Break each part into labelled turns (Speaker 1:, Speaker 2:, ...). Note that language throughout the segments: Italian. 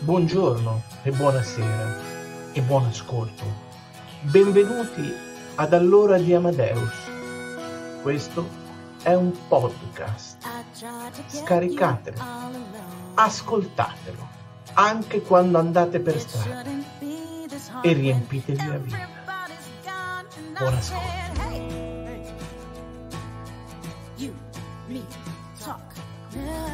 Speaker 1: Buongiorno e buonasera e buon ascolto. Benvenuti ad Allora di Amadeus. Questo è un podcast. Scaricatelo, ascoltatelo, anche quando andate per strada e riempitevi la vita. Buon ascolto. you, me, talk.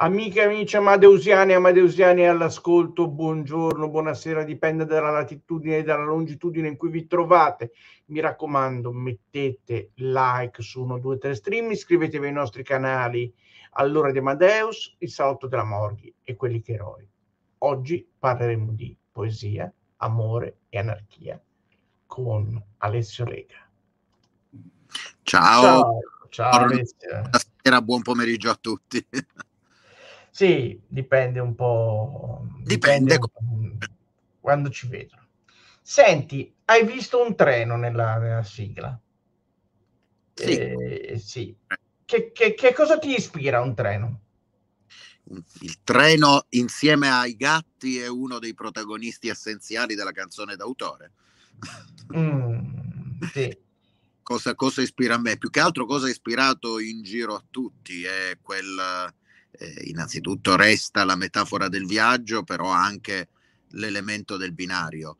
Speaker 1: Amiche amici amadeusiani e amadeusiani all'ascolto, buongiorno, buonasera, dipende dalla latitudine e dalla longitudine in cui vi trovate. Mi raccomando, mettete like su 1, 2, 3 stream, iscrivetevi ai nostri canali Allora di Amadeus, Il Salotto della Morghi e Quelli che eroi. Oggi parleremo di poesia, amore e anarchia con Alessio Lega.
Speaker 2: Ciao. Ciao, ciao Buonasera, buon pomeriggio a tutti.
Speaker 1: Sì, dipende un po'. Dipende, dipende un po quando ci vedono. Senti, hai visto un treno nella, nella sigla? Sì. Eh, sì. Che, che, che, cosa ti ispira un treno?
Speaker 2: Il treno insieme ai gatti è uno dei protagonisti essenziali della canzone d'autore.
Speaker 1: Mm,
Speaker 2: sì. cosa, cosa, ispira a me? Più che altro cosa ha ispirato in giro a tutti è quel eh, innanzitutto resta la metafora del viaggio, però anche l'elemento del binario.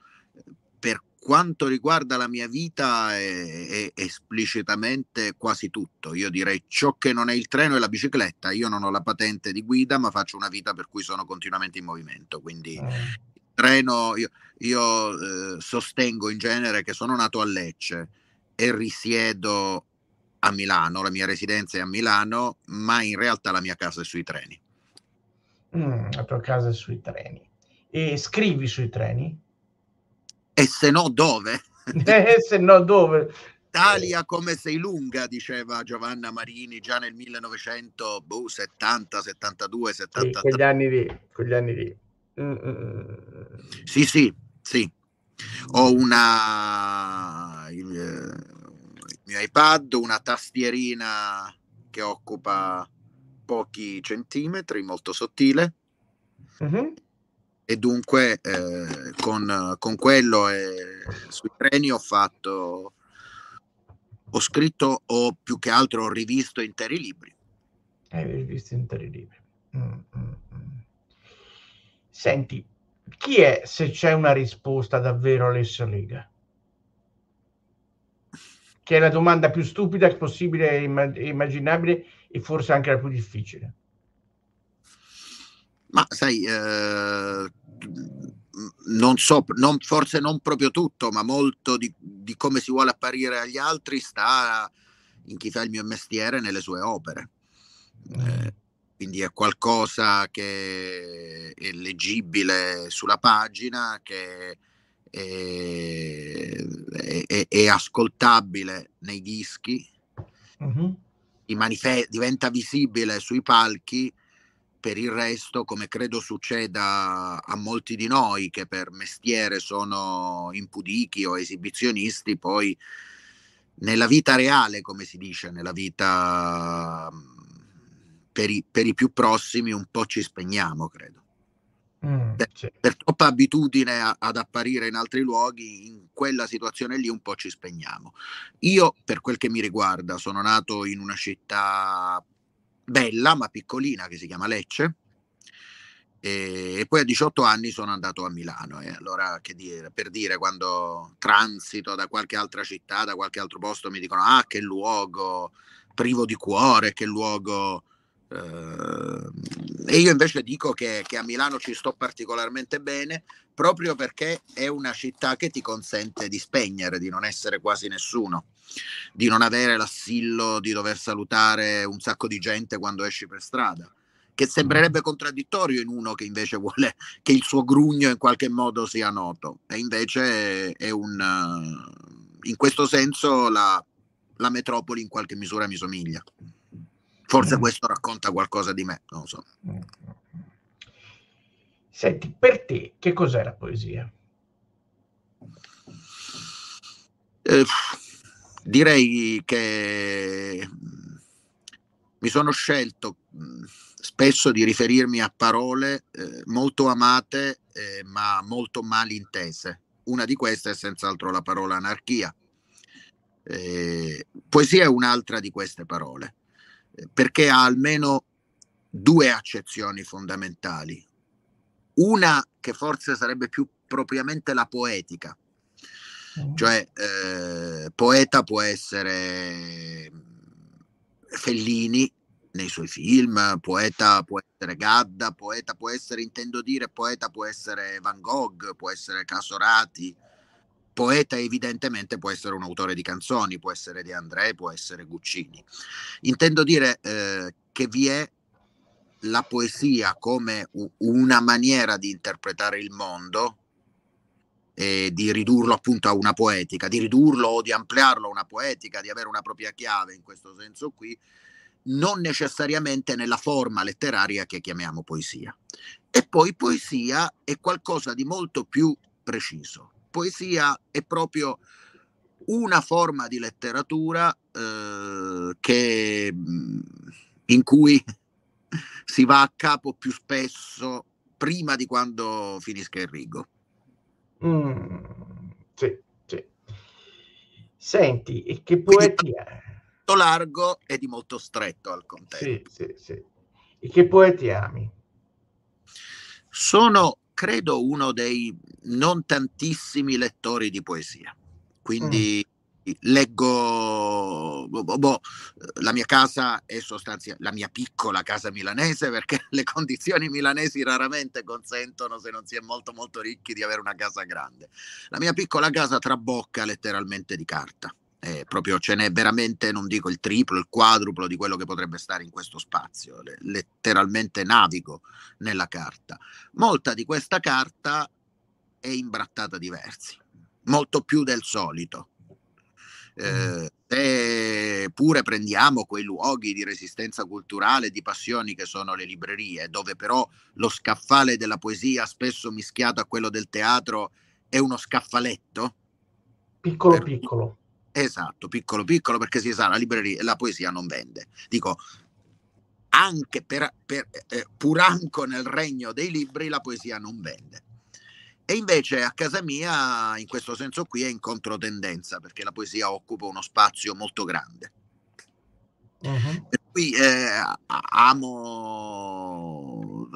Speaker 2: Per quanto riguarda la mia vita è, è, esplicitamente quasi tutto. Io direi ciò che non è il treno è la bicicletta. Io non ho la patente di guida, ma faccio una vita per cui sono continuamente in movimento. Quindi ah. il treno, io, io eh, sostengo in genere che sono nato a Lecce e risiedo a Milano, la mia residenza è a Milano, ma in realtà la mia casa è sui treni.
Speaker 1: Mm, la tua casa è sui treni. E scrivi sui treni?
Speaker 2: E se no dove?
Speaker 1: e eh, se
Speaker 2: no dove? Italia come sei lunga, diceva Giovanna Marini già nel 1970, 72, 73. Sì, quegli anni lì, quegli anni lì. Mm-mm. Sì, sì, sì. Ho una... Eh, mio iPad, una tastierina che occupa pochi centimetri, molto sottile. Uh-huh. E dunque eh, con, con, quello e sui treni ho fatto, ho scritto o più che altro ho rivisto interi libri.
Speaker 1: Hai rivisto interi libri. Mm-hmm. Senti, chi è se c'è una risposta davvero all'Essa Lega? che è la domanda più stupida possibile e immaginabile e forse anche la più difficile.
Speaker 2: Ma sai, eh, non so, non, forse non proprio tutto, ma molto di, di, come si vuole apparire agli altri sta in chi fa il mio mestiere nelle sue opere. Mm. Eh, quindi è qualcosa che è leggibile sulla pagina, che eh, è, è, è ascoltabile nei dischi, uh-huh. manife- diventa visibile sui palchi, per il resto, come credo succeda a molti di noi che per mestiere sono impudichi o esibizionisti, poi nella vita reale, come si dice, nella vita mm, per i, per i più prossimi un po' ci spegniamo, credo. Mm, per, sì. per, troppa abitudine a, ad apparire in altri luoghi, in quella situazione lì un po' ci spegniamo. Io, per quel che mi riguarda, sono nato in una città bella ma piccolina che si chiama Lecce. E, e poi a 18 anni sono andato a Milano e allora che dire, per dire quando transito da qualche altra città, da qualche altro posto mi dicono ah che luogo privo di cuore, che luogo Ehm, e io invece dico che, che, a Milano ci sto particolarmente bene proprio perché è una città che ti consente di spegnere, di non essere quasi nessuno, di non avere l'assillo di dover salutare un sacco di gente quando esci per strada, che sembrerebbe contraddittorio in uno che invece vuole che il suo grugno in qualche modo sia noto. E invece è un... in questo senso la, la metropoli in qualche misura mi somiglia. Forse mm. questo racconta qualcosa di me, non so.
Speaker 1: Senti, per te che cos'è la poesia?
Speaker 2: Eh, direi che mm, mi sono scelto mm, spesso di riferirmi a parole eh, molto amate eh, ma molto mal intese. Una di queste è senz'altro la parola anarchia. Eh, poesia è un'altra di queste parole perché ha almeno due accezioni fondamentali. Una che forse sarebbe più propriamente la poetica, mm. cioè eh, poeta può essere Fellini nei suoi film, poeta può essere Gadda, poeta può essere, intendo dire, poeta può essere Van Gogh, può essere Casorati, poeta evidentemente può essere un autore di canzoni, può essere De André, può essere Guccini. Intendo dire eh, che vi è la poesia come una maniera di interpretare il mondo e di ridurlo appunto a una poetica, di ridurlo o di ampliarlo a una poetica, di avere una propria chiave in questo senso qui, non necessariamente nella forma letteraria che chiamiamo poesia. E poi poesia è qualcosa di molto più preciso poesia è proprio una forma di letteratura eh, che, mm, in cui si va a capo più spesso prima di quando finisca il rigo.
Speaker 1: Mm,
Speaker 2: sì, sì.
Speaker 1: Senti, e che poeti poetica...
Speaker 2: Molto largo e di molto stretto al contempo. Sì, sì, sì.
Speaker 1: E che poeti ami? Sono, credo,
Speaker 2: uno dei non tantissimi lettori di poesia, quindi mm. leggo, boh, boh, boh la mia casa è sostanzialmente la mia piccola casa milanese perché le condizioni milanesi raramente consentono, se non si è molto molto ricchi, di avere una casa grande. La mia piccola casa trabocca letteralmente di carta. Eh, proprio ce n'è veramente, non dico il triplo, il quadruplo di quello che potrebbe stare in questo spazio, letteralmente navigo nella carta. Molta di questa carta è imbrattata diversi, molto più del solito. Eh, mm. se pure prendiamo quei luoghi di resistenza culturale, di passioni che sono le librerie, dove però lo scaffale della poesia, spesso mischiato a quello del teatro, è uno scaffaletto.
Speaker 1: Piccolo per... piccolo.
Speaker 2: Esatto, piccolo piccolo, perché si sa, la libreria, la poesia non vende. Dico, anche per, per eh, eh, pur anche nel regno dei libri la poesia non vende. E invece a casa mia, in questo senso qui, è in controtendenza, perché la poesia occupa uno spazio molto grande. Uh-huh. Per cui eh, amo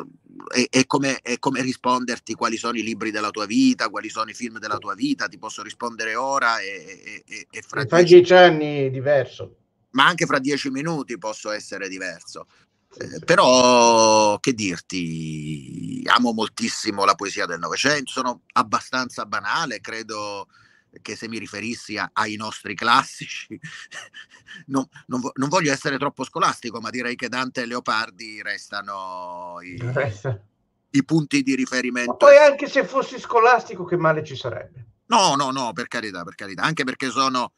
Speaker 2: e, come, come, risponderti quali sono i libri della tua vita, quali sono i film della tua vita, ti posso rispondere ora e,
Speaker 1: e fra, dieci anni diverso. Ma
Speaker 2: anche fra dieci minuti posso essere diverso. Eh, però che dirti, amo moltissimo la poesia del Novecento, sono abbastanza banale, credo che se mi riferissi a, ai nostri classici, non, non, non, voglio essere troppo scolastico, ma direi che Dante e Leopardi restano i, i punti di riferimento. Ma poi
Speaker 1: anche se fossi scolastico che male ci sarebbe?
Speaker 2: No, no, no, per carità, per carità, anche perché sono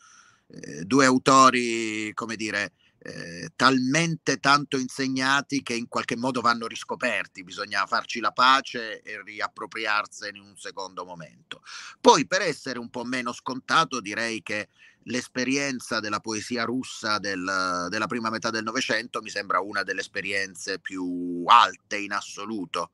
Speaker 2: eh, due autori, come dire, eh, talmente tanto insegnati che in qualche modo vanno riscoperti, bisogna farci la pace e riappropriarsene in un secondo momento. Poi per essere un po' meno scontato direi che l'esperienza della poesia russa del, della prima metà del Novecento mi sembra una delle esperienze più alte in assoluto.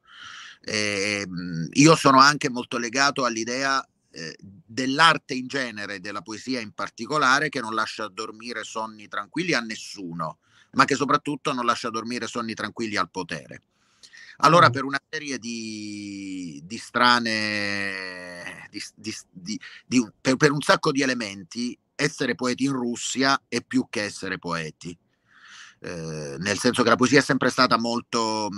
Speaker 2: E, ehm, io sono anche molto legato all'idea eh, dell'arte in genere, della poesia in particolare, che non lascia dormire sonni tranquilli a nessuno, ma che soprattutto non lascia dormire sonni tranquilli al potere. Allora, per una serie di, di strane, di, di, per, per, un sacco di elementi, essere poeti in Russia è più che essere poeti, eh, nel senso che la poesia è sempre stata molto,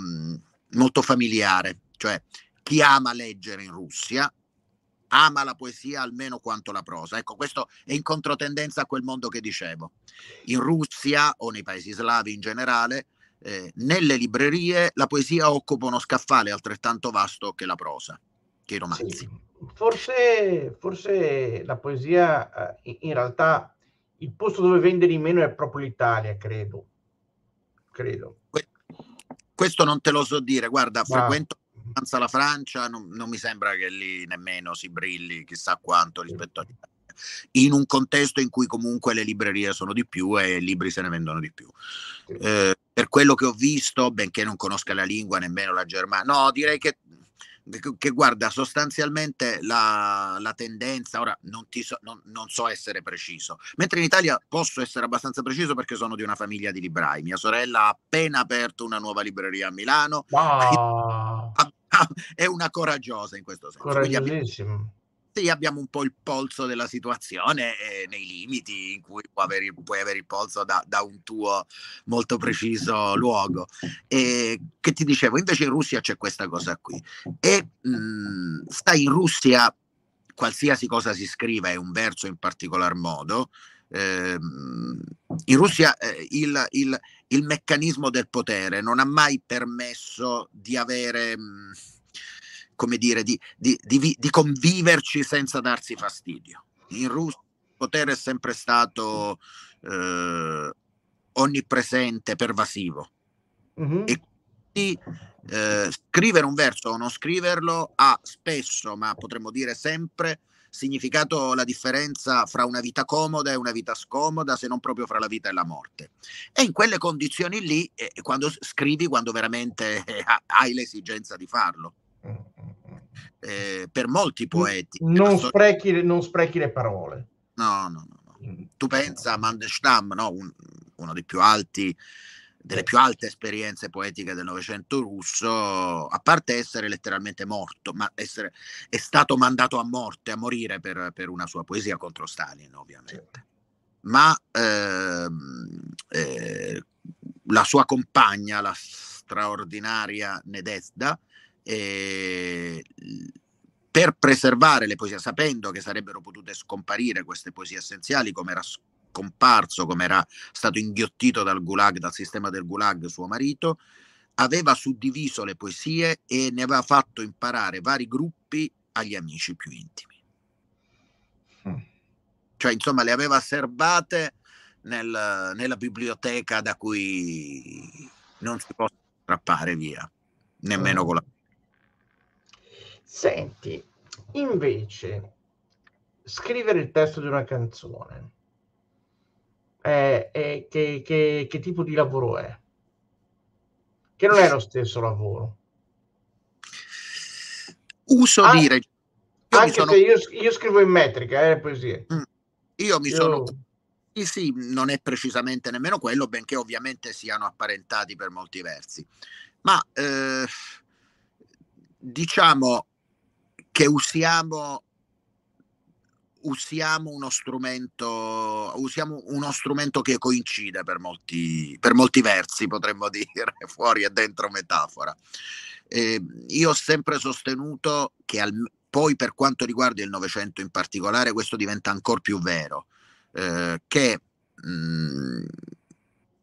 Speaker 2: molto familiare, cioè chi ama leggere in Russia ama la poesia almeno quanto la prosa. Ecco, questo è in controtendenza a quel mondo che dicevo. In Russia o nei paesi slavi in generale, eh, nelle librerie la poesia occupa uno scaffale altrettanto vasto che la prosa,
Speaker 1: che i romanzi. Sì. Forse, forse, la poesia, eh, in realtà, il posto dove vende di meno è proprio l'Italia, credo. credo.
Speaker 2: Questo non te lo so dire, guarda, ah. frequento abbastanza la Francia, non, non, mi sembra che lì nemmeno si brilli chissà quanto rispetto a cioè, in un contesto in cui comunque le librerie sono di più e i libri se ne vendono di più. Eh, per quello che ho visto, benché non conosca la lingua nemmeno la Germania, no, direi che, che guarda, sostanzialmente la, la tendenza, ora non, so, non, non so essere preciso, mentre in Italia posso essere abbastanza preciso perché sono di una famiglia di librai, mia sorella ha appena aperto una nuova libreria a Milano. Ah è una coraggiosa in questo senso. Coraggiosissimo. Sì, abbiamo un po' il polso della situazione eh, nei limiti in cui puoi avere, puoi avere il polso da, da, un tuo molto preciso luogo. E, che ti dicevo, invece in Russia c'è questa cosa qui. E mh, mm, sta in Russia qualsiasi cosa si scriva è un verso in particolar modo, eh, in Russia eh, il, il, il, meccanismo del potere non ha mai permesso di avere, mm, come dire, di, di, di, di, conviverci senza darsi fastidio. In Russia il potere è sempre stato eh, onnipresente, pervasivo. Mm-hmm. E quindi eh, scrivere un verso o non scriverlo ha spesso, ma potremmo dire sempre, significato la differenza fra una vita comoda e una vita scomoda, se non proprio fra la vita e la morte. E in quelle condizioni lì, eh, quando scrivi, quando veramente eh, hai l'esigenza di farlo. Mm, mm, mm. Eh, per molti poeti.
Speaker 1: Non, storia... sprechi le, non, sprechi, le parole. No, no, no.
Speaker 2: no. Tu pensa a Mandelstam, no? Un, uno dei più alti delle più alte esperienze poetiche del Novecento russo, a parte essere letteralmente morto, ma essere, è stato mandato a morte, a morire per, per una sua poesia contro Stalin, ovviamente. Certo. Ma ehm, eh, la sua compagna, la straordinaria Nedesda, eh, per preservare le poesie, sapendo che sarebbero potute scomparire queste poesie essenziali, come era scomparsa, comparso, come era stato inghiottito dal gulag, dal sistema del gulag suo marito, aveva suddiviso le poesie e ne aveva fatto imparare vari gruppi agli amici più intimi. Mm. Cioè, insomma, le aveva serbate nel, nella biblioteca da cui non si può strappare via, nemmeno mm. con la...
Speaker 1: Senti, invece, scrivere il testo di una canzone eh, che, che, che, tipo di lavoro è, che non è lo stesso lavoro. Uso An- ah, dire...
Speaker 2: Io anche sono... se io,
Speaker 1: io, scrivo in metrica, eh, poesie. Mm. Io mi io... sono
Speaker 2: sì, sì, non è precisamente nemmeno quello, benché ovviamente siano apparentati per molti versi. Ma eh, diciamo che usiamo usiamo uno strumento, usiamo uno strumento che coincide per molti, per molti versi, potremmo dire, fuori e dentro metafora. Eh, io ho sempre sostenuto che al, poi per quanto riguarda il Novecento in particolare, questo diventa ancora più vero, eh, che mh, mm,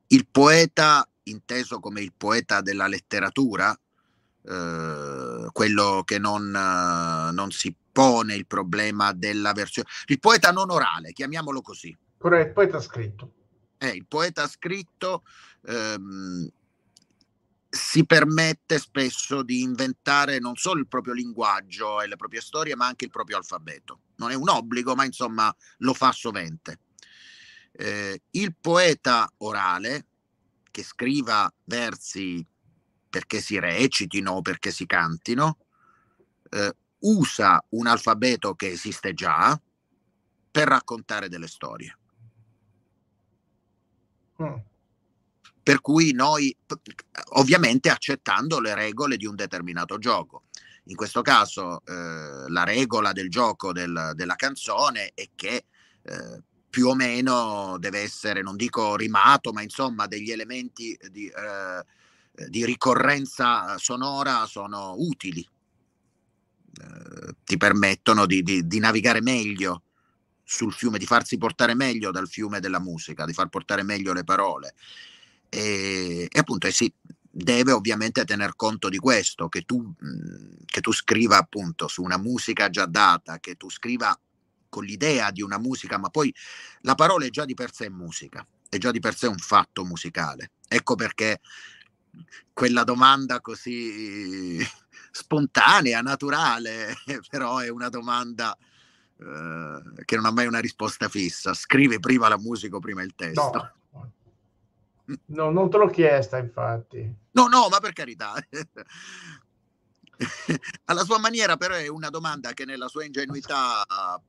Speaker 2: il poeta, inteso come il poeta della letteratura, eh, quello che non, eh, non, si pone il problema della versione. Il poeta non orale, chiamiamolo così.
Speaker 1: Pure il poeta scritto.
Speaker 2: Eh, il poeta scritto ehm, si permette spesso di inventare non solo il proprio linguaggio e le proprie storie, ma anche il proprio alfabeto. Non è un obbligo, ma insomma lo fa sovente. Eh, il poeta orale, che scriva versi perché si recitino, o perché si cantino, eh, usa un alfabeto che esiste già per raccontare delle storie. Mm. Per cui noi, ovviamente accettando le regole di un determinato gioco. In questo caso eh, la regola del gioco del, della canzone è che eh, più o meno deve essere, non dico rimato, ma insomma degli elementi di, eh, di ricorrenza sonora sono utili, eh, ti permettono di, di, di, navigare meglio sul fiume, di farsi portare meglio dal fiume della musica, di far portare meglio le parole. E, e appunto e si deve ovviamente tener conto di questo, che tu, che tu scriva appunto su una musica già data, che tu scriva con l'idea di una musica, ma poi la parola è già di per sé musica, è già di per sé un fatto musicale. Ecco perché quella domanda così spontanea, naturale, però è una domanda eh, che non ha mai una risposta fissa. Scrivi prima la musica o prima il testo. No.
Speaker 1: No, non te l'ho chiesta, infatti. No, no, ma per carità. Alla sua maniera, però, è
Speaker 2: una domanda che nella sua ingenuità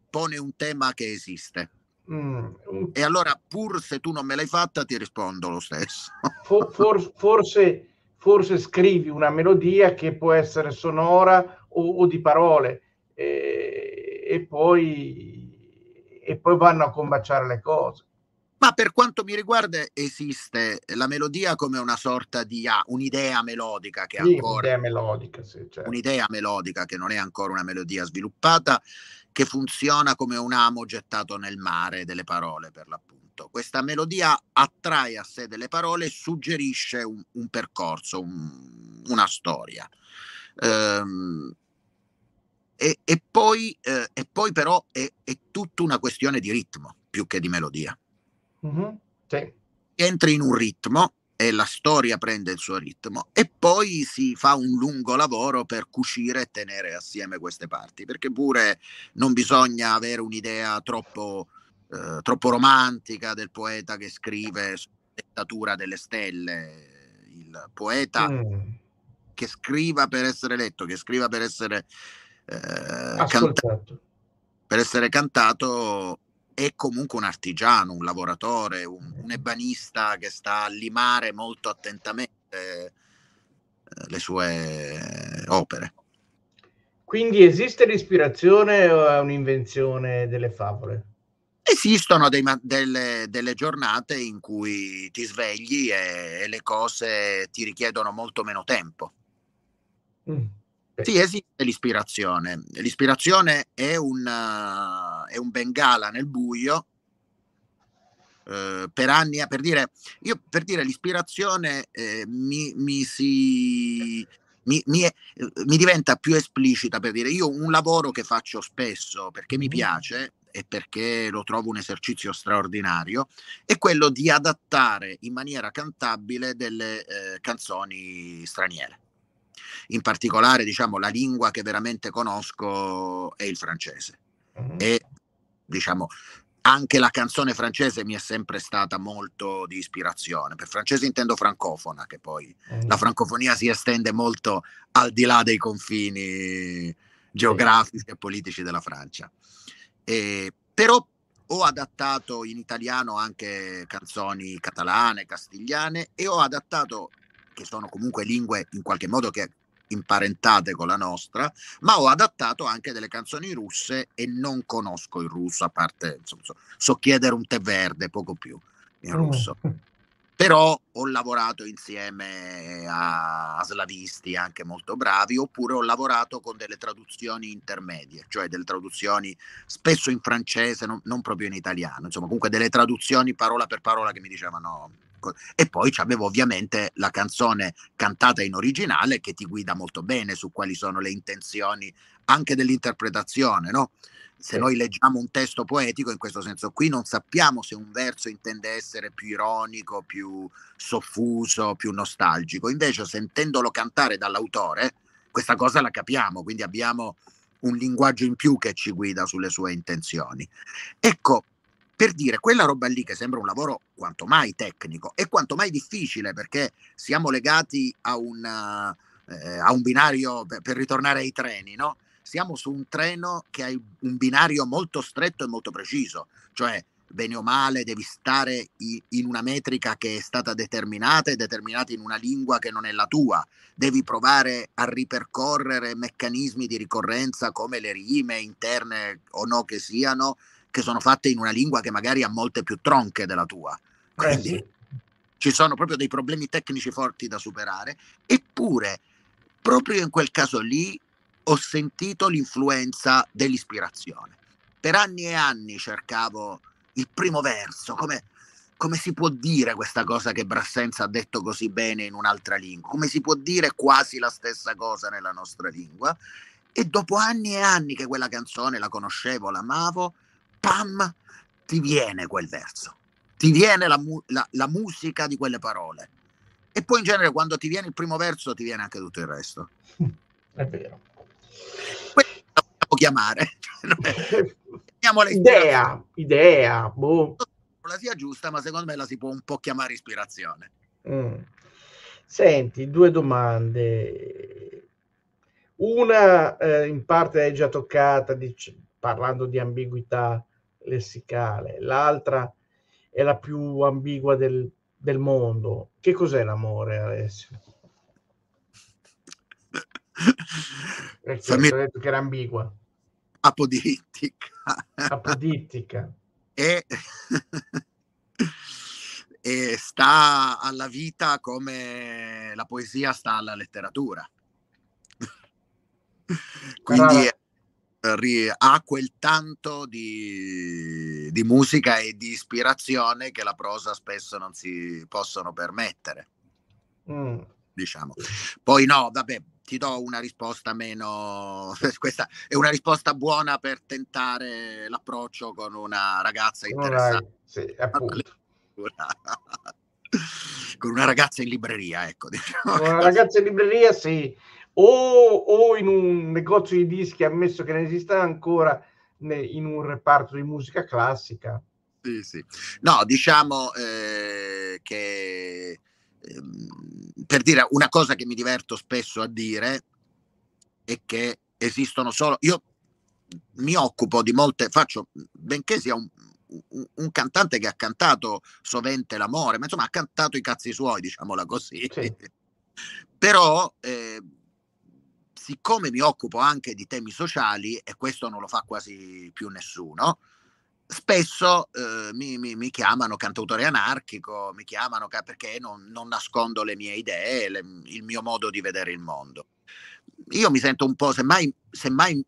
Speaker 2: pone un tema che esiste.
Speaker 1: Mm.
Speaker 2: E allora, pur se tu non me l'hai fatta, ti rispondo lo stesso.
Speaker 1: For, for, forse, forse, scrivi una melodia che può essere sonora o, o di parole e, eh, e, poi, e poi vanno a combaciare le cose.
Speaker 2: Ma per quanto mi riguarda esiste la melodia come una sorta di ah, un'idea melodica che sì, ancora un'idea melodica, sì, certo. un'idea melodica che non è ancora una melodia sviluppata che funziona come un amo gettato nel mare delle parole per l'appunto. Questa melodia attrae a sé delle parole e suggerisce un, un percorso, un, una storia. Ehm, e, e, poi, eh, e, poi, però è, è tutta una questione di ritmo più che di melodia. Uh-huh. Sì. Entri in un ritmo e la storia prende il suo ritmo e poi si fa un lungo lavoro per cucire e tenere assieme queste parti, perché pure non bisogna avere un'idea troppo, eh, troppo romantica del poeta che scrive sulla delle stelle. Il poeta mm. che scriva per essere letto, che scriva per essere eh, cantato, per essere cantato è comunque un artigiano, un lavoratore, un, mm-hmm. un ebanista che sta a limare molto attentamente eh, le sue opere.
Speaker 1: Quindi esiste l'ispirazione o è un'invenzione delle favole? Esistono dei,
Speaker 2: delle, delle, giornate in cui ti svegli e, e le cose ti richiedono molto meno tempo. Mm, sì, esiste l'ispirazione. L'ispirazione è un è un bengala nel buio. Eh, per anni, per dire, io per dire l'ispirazione eh, mi, mi, si mi, mi, è, eh, mi, diventa più esplicita per dire io un lavoro che faccio spesso perché mi mm-hmm. piace e perché lo trovo un esercizio straordinario è quello di adattare in maniera cantabile delle eh, canzoni straniere. In particolare, diciamo, la lingua che veramente conosco è il francese. Mm-hmm. E diciamo, anche la canzone francese mi è sempre stata molto di ispirazione. Per francese intendo francofona, che poi mm. la francofonia si estende molto al di là dei confini geografici mm. e politici della Francia. E, però ho adattato in italiano anche canzoni catalane, castigliane e ho adattato, che sono comunque lingue in qualche modo che imparentate con la nostra, ma ho adattato anche delle canzoni russe e non conosco il russo, a parte insomma, so, so chiedere un tè verde, poco più in mm. russo. Mm. Però ho lavorato insieme a, a slavisti anche molto bravi, oppure ho lavorato con delle traduzioni intermedie, cioè delle traduzioni spesso in francese, non, non proprio in italiano, insomma comunque delle traduzioni parola per parola che mi dicevano e poi c'avevo ovviamente la canzone cantata in originale che ti guida molto bene su quali sono le intenzioni anche dell'interpretazione, no? Se noi leggiamo un testo poetico, in questo senso qui, non sappiamo se un verso intende essere più ironico, più soffuso, più nostalgico. Invece, sentendolo cantare dall'autore, questa cosa la capiamo, quindi abbiamo un linguaggio in più che ci guida sulle sue intenzioni. Ecco, per dire quella roba lì che sembra un lavoro quanto mai tecnico e quanto mai difficile perché siamo legati a, una, eh, a un binario per, per, ritornare ai treni, no? Siamo su un treno che ha un binario molto stretto e molto preciso, cioè bene o male devi stare in una metrica che è stata determinata e determinata in una lingua che non è la tua, devi provare a ripercorrere meccanismi di ricorrenza come le rime interne o no che siano che sono fatte in una lingua che magari ha molte più tronche della tua. Eh, Quindi eh sì. ci sono proprio dei problemi tecnici forti da superare, eppure proprio in quel caso lì ho sentito l'influenza dell'ispirazione. Per anni e anni cercavo il primo verso, come, come si può dire questa cosa che Brassens ha detto così bene in un'altra lingua? Come si può dire quasi la stessa cosa nella nostra lingua? E dopo anni e anni che quella canzone la conoscevo, l'amavo, pam, ti viene quel verso, ti viene la, mu- la, la musica di quelle parole. E poi in genere quando ti viene il primo verso ti viene anche tutto il resto. È vero. Questo lo possiamo chiamare. idea, idea. Boh. La sia giusta, ma secondo me la si può un po' chiamare ispirazione.
Speaker 1: Mm. Senti, due domande. Una eh, in parte è già toccata dic- parlando di ambiguità lessicale, l'altra è la più ambigua del, del mondo. Che cos'è l'amore, Alessio? Perché Fammi... detto che era ambigua. Apodittica. Apodittica. e...
Speaker 2: e sta alla vita come la poesia sta alla letteratura. Quindi... Però ha quel tanto di, di, musica e di ispirazione che la prosa spesso non si possono permettere. Mm. Diciamo. Poi no, vabbè, ti do una risposta meno... Questa è una risposta buona per tentare l'approccio con una ragazza interessante. Sì, appunto. con una ragazza in libreria, ecco. Diciamo.
Speaker 1: Con una ragazza in libreria, sì o, o in un negozio di dischi, ammesso che ne esista ancora, in un reparto di musica classica.
Speaker 2: Sì, sì. No, diciamo eh, che ehm, per dire una cosa che mi diverto spesso a dire è che esistono solo. Io mi occupo di molte, faccio, benché sia un, un, un cantante che ha cantato sovente l'amore, ma insomma ha cantato i cazzi suoi, diciamola così. Sì. Però eh, siccome mi occupo anche di temi sociali, e questo non lo fa quasi più nessuno, spesso eh, mi, mi, mi, chiamano cantautore anarchico, mi chiamano ca- perché non, non, nascondo le mie idee, le, il mio modo di vedere il mondo. Io mi sento un po', semmai, semmai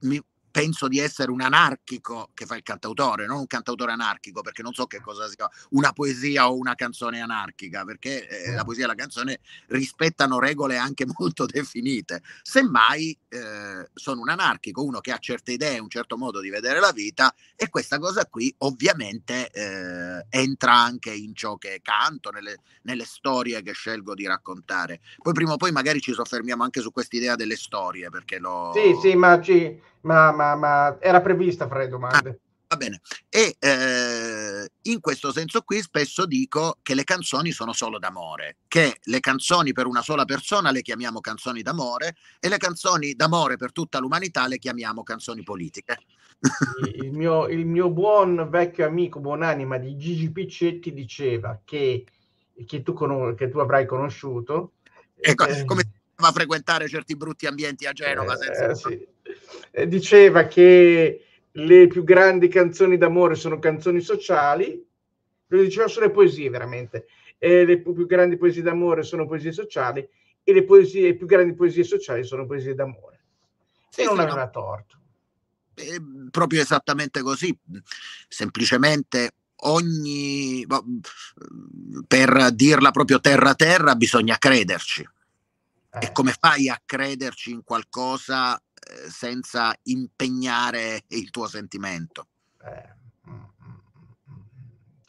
Speaker 2: mi, penso di essere un anarchico che fa il cantautore, non un cantautore anarchico, perché non so che cosa sia una poesia o una canzone anarchica, perché eh, la mm. poesia e la canzone rispettano regole anche molto definite. Semmai eh, sono un anarchico, uno che ha certe idee, un certo modo di vedere la vita e questa cosa qui ovviamente eh, entra anche in ciò che canto, nelle, nelle storie che scelgo di raccontare. Poi prima o poi magari ci soffermiamo anche su quest'idea delle storie, perché lo... Sì,
Speaker 1: sì, ma ci ma, ma, ma era prevista fra le domande. Ah,
Speaker 2: va bene, e eh, in questo senso qui spesso dico che le canzoni sono solo d'amore, che le canzoni per una sola persona le chiamiamo canzoni d'amore e le canzoni d'amore per tutta l'umanità le chiamiamo canzoni politiche.
Speaker 1: il, mio, il mio buon vecchio amico, buonanima di Gigi Piccetti diceva che, che, tu, con- che tu avrai conosciuto, Ecco, eh, come a frequentare certi brutti ambienti a Genova. Eh, eh sì. Diceva che le più grandi canzoni d'amore sono canzoni sociali, lo diceva sulle poesie veramente, eh, le più grandi poesie d'amore sono poesie sociali e le, poesie, le più grandi poesie sociali sono poesie d'amore. Sì, e non sì, aveva no. torto.
Speaker 2: È proprio esattamente così, semplicemente ogni, boh, per dirla proprio terra terra bisogna crederci eh. E come fai a crederci in qualcosa eh, senza impegnare il tuo sentimento? Eh, mm, mm, mm,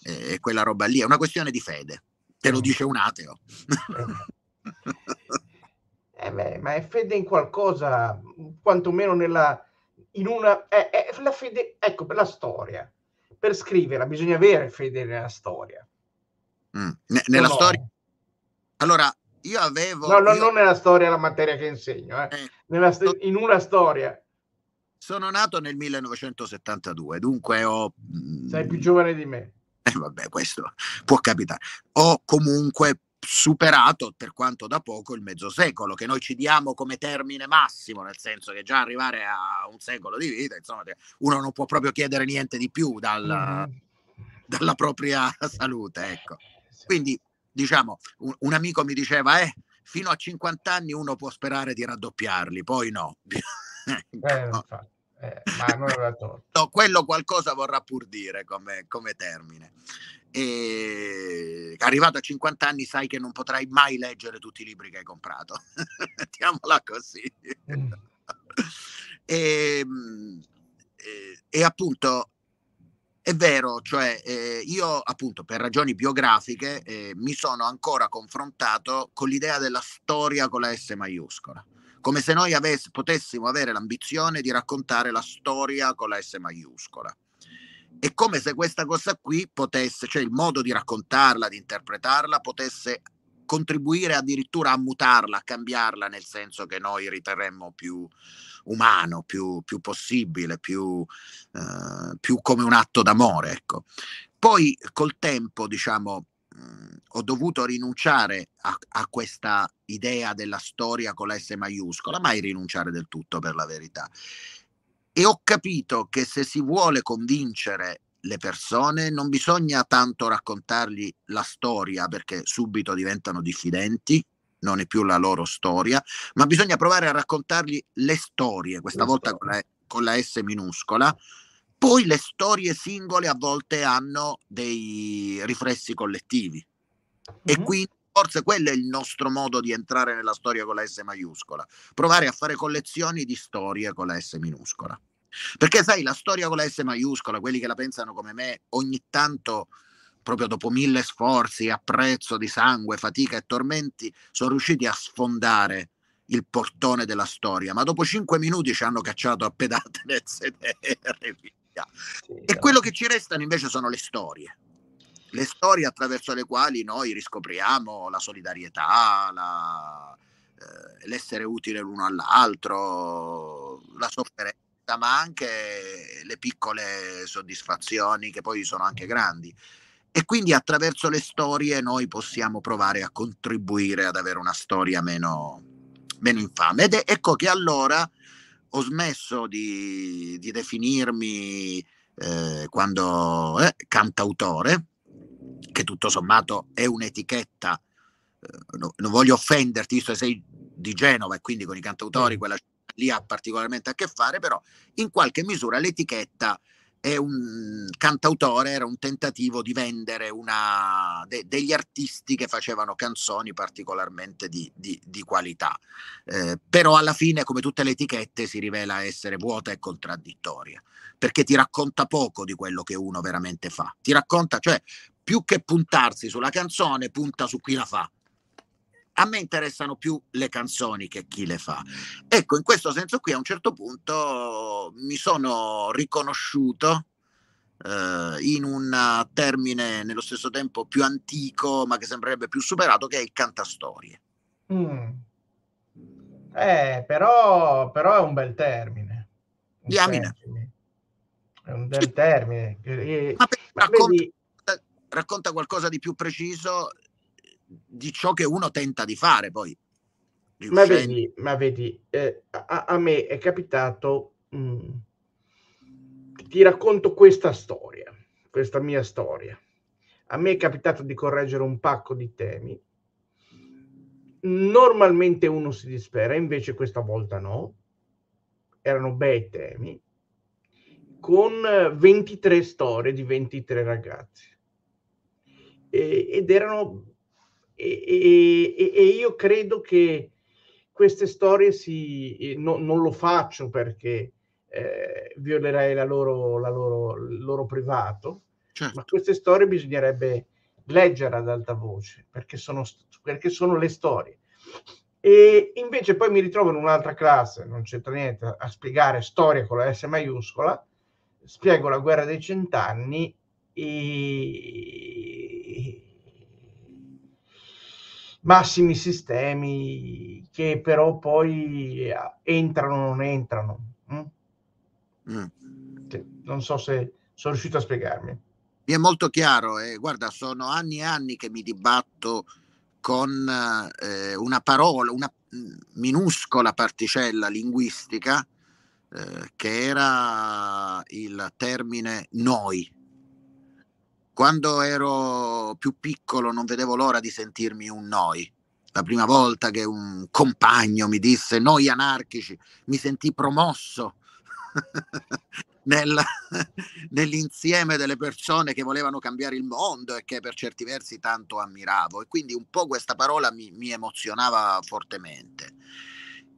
Speaker 2: e quella roba lì è una questione di fede, te lo dice un ateo.
Speaker 1: Eh beh, ma è fede in qualcosa, quantomeno nella, in una, è, è, la fede, ecco, per la storia, per scriverla bisogna avere fede nella storia.
Speaker 2: Mm. N- nella no? storia?
Speaker 1: Allora, io avevo... No, no io... non nella storia, la materia che insegno, eh. Eh, nella, in una storia.
Speaker 2: Sono nato nel 1972, dunque ho...
Speaker 1: Mm, Sei più giovane di me.
Speaker 2: Eh, vabbè, questo può capitare. Ho comunque superato per quanto da poco il mezzo secolo che noi ci diamo come termine massimo nel senso che già arrivare a un secolo di vita insomma uno non può proprio chiedere niente di più dalla, mm-hmm. dalla propria salute ecco eh, quindi diciamo, un, un amico mi diceva, eh, fino a 50 anni uno può sperare di raddoppiarli, poi no.
Speaker 1: Eh, ecco, eh, ma non aveva torto.
Speaker 2: Quello qualcosa vorrà pur dire come, come termine. E arrivato a 50 anni sai che non potrai mai leggere tutti i libri che hai comprato. Mettiamola così. Mm. E, ehm, e, e, appunto è vero, cioè eh, io appunto per ragioni biografiche eh, mi sono ancora confrontato con l'idea della storia con la S maiuscola, come se noi avess- potessimo avere l'ambizione di raccontare la storia con la S maiuscola. È come se questa cosa qui potesse, cioè il modo di raccontarla, di interpretarla, potesse contribuire addirittura a mutarla, a cambiarla nel senso che noi riterremmo più umano, più, più possibile, più, eh, più, come un atto d'amore. Ecco. Poi col tempo, diciamo, mh, mm, ho dovuto rinunciare a, a, questa idea della storia con la S maiuscola, mai rinunciare del tutto per la verità. E ho capito che se si vuole convincere le persone non bisogna tanto raccontargli la storia perché subito diventano diffidenti non è più la loro storia, ma bisogna provare a raccontargli le storie, questa le volta storie. Con, la, con la S minuscola. Poi le storie singole a volte hanno dei riflessi collettivi mm-hmm. e quindi forse quello è il nostro modo di entrare nella storia con la S maiuscola, provare a fare collezioni di storie con la S minuscola. Perché sai, la storia con la S maiuscola, quelli che la pensano come me, ogni tanto proprio dopo mille sforzi a prezzo di sangue, fatica e tormenti, sono riusciti a sfondare il portone della storia, ma dopo cinque minuti ci hanno cacciato a pedate nel sedere. Via. E quello che ci restano invece sono le storie, le storie attraverso le quali noi riscopriamo la solidarietà, la, eh, l'essere utile l'uno all'altro, la sofferenza ma anche le piccole soddisfazioni che poi sono anche grandi. E quindi attraverso le storie noi possiamo provare a contribuire ad avere una storia meno, meno infame. Ed è, ecco che allora ho smesso di, di definirmi eh, quando eh, cantautore, che tutto sommato è un'etichetta, eh, no, non voglio offenderti, visto che sei di Genova e quindi con i cantautori mm. quella lì ha particolarmente a che fare, però in qualche misura l'etichetta è un cantautore, era un tentativo di vendere una, de, degli artisti che facevano canzoni particolarmente di, di, di qualità, eh, però alla fine come tutte le etichette si rivela essere vuota e contraddittoria, perché ti racconta poco di quello che uno veramente fa, ti racconta, cioè più che puntarsi sulla canzone punta su chi la fa a me interessano più le canzoni che chi le fa. Ecco, in questo senso qui a un certo punto mi sono riconosciuto eh, in un termine nello stesso tempo più antico, ma che sembrerebbe più superato, che è il cantastorie.
Speaker 1: Mm. Eh, però, però, è un bel termine. Un Diamine. Termine. È un bel termine. Eh, ma per, ma racconta, vedi...
Speaker 2: racconta qualcosa di più preciso di ciò che uno tenta di fare poi.
Speaker 1: Ma vedi, ma vedi eh, a, a, me è capitato, mh, mm, ti racconto questa storia, questa mia storia. A me è capitato di correggere un pacco di temi. Normalmente uno si dispera, invece questa volta no. Erano bei temi, con 23 storie di 23 ragazzi. E, ed erano e, e, e io credo che queste storie si, eh, no, non lo faccio perché eh, violerei la loro, la loro, il loro privato, certo. ma queste storie bisognerebbe leggere ad alta voce perché sono, perché sono le storie. E invece poi mi ritrovo in un'altra classe, non c'entra niente, a, spiegare storia con la S maiuscola, spiego la guerra dei cent'anni e massimi sistemi che però poi eh, entrano o non entrano. Mm? Mm. non so se sono riuscito a spiegarmi.
Speaker 2: Mi è molto chiaro, eh. guarda, sono anni e anni che mi dibatto con eh, una parola, una mm, minuscola particella linguistica eh, che era il termine noi. Quando ero più piccolo non vedevo l'ora di sentirmi un noi. La prima volta che un compagno mi disse noi anarchici, mi sentì promosso nel, nell'insieme delle persone che volevano cambiare il mondo e che per certi versi tanto ammiravo. E quindi un po' questa parola mi, mi emozionava fortemente.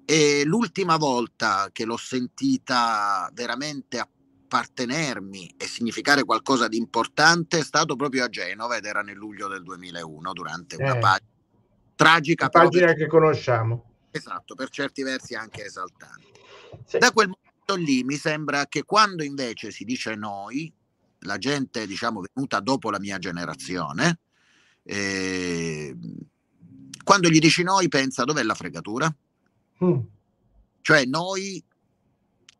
Speaker 2: E l'ultima volta che l'ho sentita veramente a appartenermi e significare qualcosa di importante è stato proprio a Genova ed era nel luglio del 2001 durante una eh, pag- tragica pagina per...
Speaker 1: che conosciamo.
Speaker 2: Esatto, per certi versi anche esaltante. Sì. Da quel momento lì mi sembra che quando invece si dice noi, la gente diciamo venuta dopo la mia generazione, eh, quando gli dici noi pensa dov'è la fregatura? Mm. Cioè noi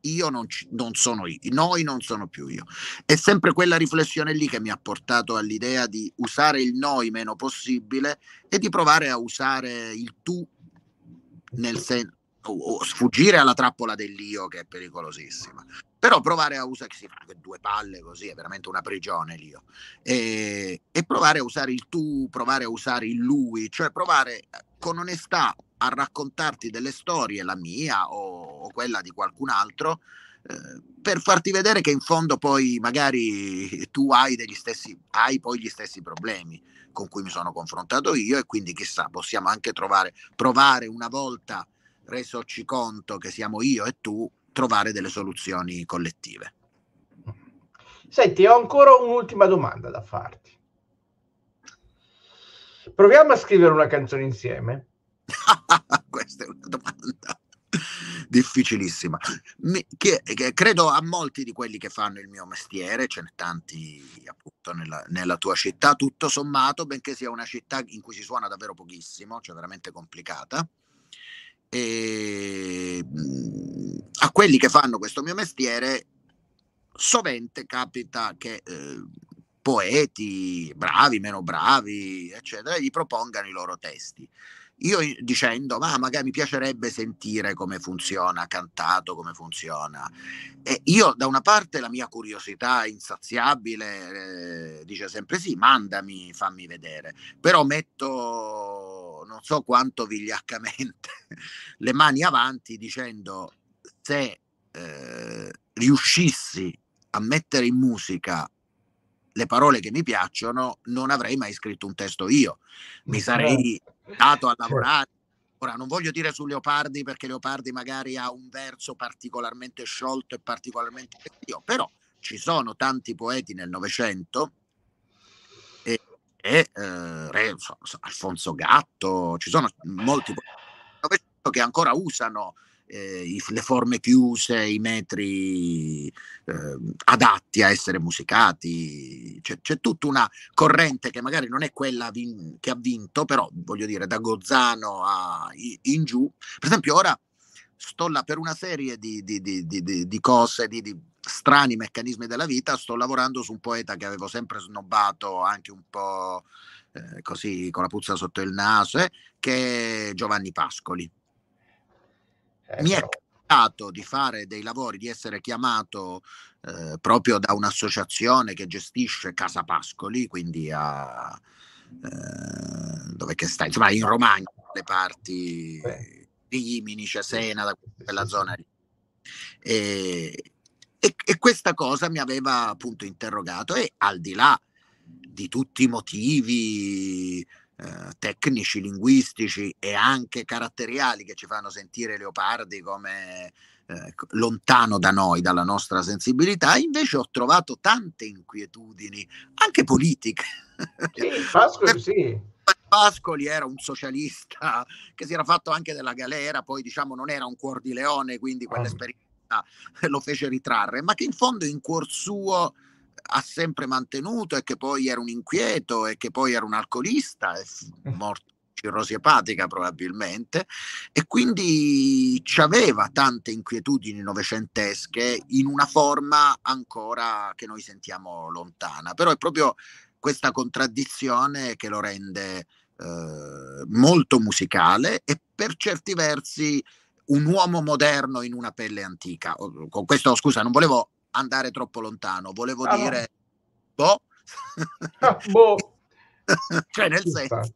Speaker 2: io non, ci, non sono io, noi non sono più io. È sempre quella riflessione lì che mi ha portato all'idea di usare il noi meno possibile e di provare a usare il tu nel senso o, sfuggire alla trappola dell'io che è pericolosissima. Però provare a usare, si fa due palle così, è veramente una prigione l'io, e, e provare a usare il tu, provare a usare il lui, cioè provare con onestà a raccontarti delle storie, la mia o, o quella di qualcun altro, eh, per farti vedere che in fondo poi magari tu hai, degli stessi, hai poi gli stessi problemi con cui mi sono confrontato io e quindi chissà, possiamo anche trovare, provare una volta resoci conto che siamo io e tu, trovare delle soluzioni collettive.
Speaker 1: Senti, ho ancora un'ultima domanda da farti. Proviamo a scrivere una canzone insieme.
Speaker 2: Questa è una domanda difficilissima.
Speaker 1: Mi, che, che,
Speaker 2: credo a molti di quelli che fanno il mio mestiere, ce ne tanti appunto nella, nella, tua città, tutto sommato, benché sia una città in cui si suona davvero pochissimo, cioè veramente complicata. E, mm, a quelli che fanno questo mio mestiere, sovente capita che eh, poeti, bravi, meno bravi, eccetera, gli propongano i loro testi io dicendo ma magari mi piacerebbe sentire come funziona cantato, come funziona. E io da una parte la mia curiosità insaziabile eh, dice sempre sì, mandami, fammi vedere, però metto non so quanto vigliaccamente le mani avanti dicendo se eh, riuscissi a mettere in musica le parole che mi piacciono, non avrei mai scritto un testo io. Mi sarei stato a lavorare. Ora non voglio dire su Leopardi perché Leopardi magari ha un verso particolarmente sciolto e particolarmente io, però ci sono tanti poeti nel Novecento e, e eh, Alfonso Gatto, ci sono molti poeti Novecento che ancora usano eh, le forme chiuse, i metri eh, adatti a essere musicati. C'è, c'è, tutta una corrente che magari non è quella vin- che ha vinto, però voglio dire, da Gozzano a, in giù. Per esempio, ora sto là per una serie di, di, di, di cose, di, strani meccanismi della vita, sto lavorando su un poeta che avevo sempre snobbato anche un po' eh, così con la puzza sotto il naso, eh, che è Giovanni Pascoli. Ecco. Mi è capitato di fare dei lavori, di essere chiamato eh, proprio da un'associazione che gestisce Casa Pascoli, quindi a, eh, dove che sta, insomma in Romagna, le parti di Rimini, Cesena, da quella zona lì. E, e, e, questa cosa mi aveva appunto interrogato e al di là di tutti i motivi eh, tecnici, linguistici e anche caratteriali che ci fanno sentire Leopardi come eh, lontano da noi, dalla nostra sensibilità, invece ho trovato tante inquietudini, anche politiche. Sì, Pascoli, sì. Pascoli era un socialista che si era fatto anche della galera, poi diciamo non era un cuor di leone, quindi quell'esperienza lo fece ritrarre, ma che in fondo in cuor suo ha sempre mantenuto e che poi era un inquieto e che poi era un alcolista, è eh. morto cirrosi epatica probabilmente e quindi ci aveva tante inquietudini novecentesche in una forma ancora che noi sentiamo lontana, però è proprio questa contraddizione che lo rende eh, molto musicale e per certi versi un uomo moderno in una pelle antica. Con questo, scusa, non volevo andare troppo lontano, volevo ah, dire no. boh. Ah, boh.
Speaker 1: cioè nel Chissà.
Speaker 2: senso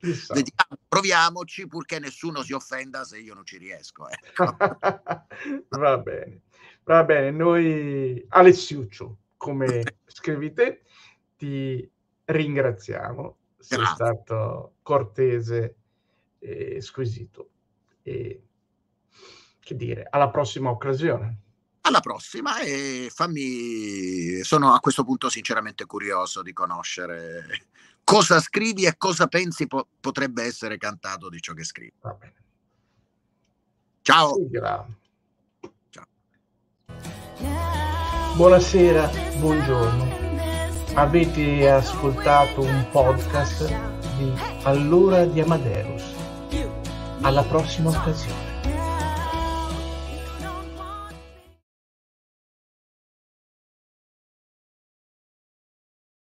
Speaker 2: Chissà. Vediamo, proviamoci purché nessuno si offenda se io non ci riesco. Eh.
Speaker 1: va bene, va bene. Noi, Alessiuccio, come scrivi te, ti ringraziamo. Sei Grazie. stato cortese e squisito. E che dire, alla prossima occasione alla
Speaker 2: prossima e fammi... Sono a questo punto sinceramente curioso di conoscere cosa scrivi e cosa pensi po- potrebbe essere cantato di ciò che scrivi.
Speaker 1: Ciao. Ciao. Buonasera, buongiorno. Avete ascoltato un podcast di Allora di Amadeus. Alla prossima occasione.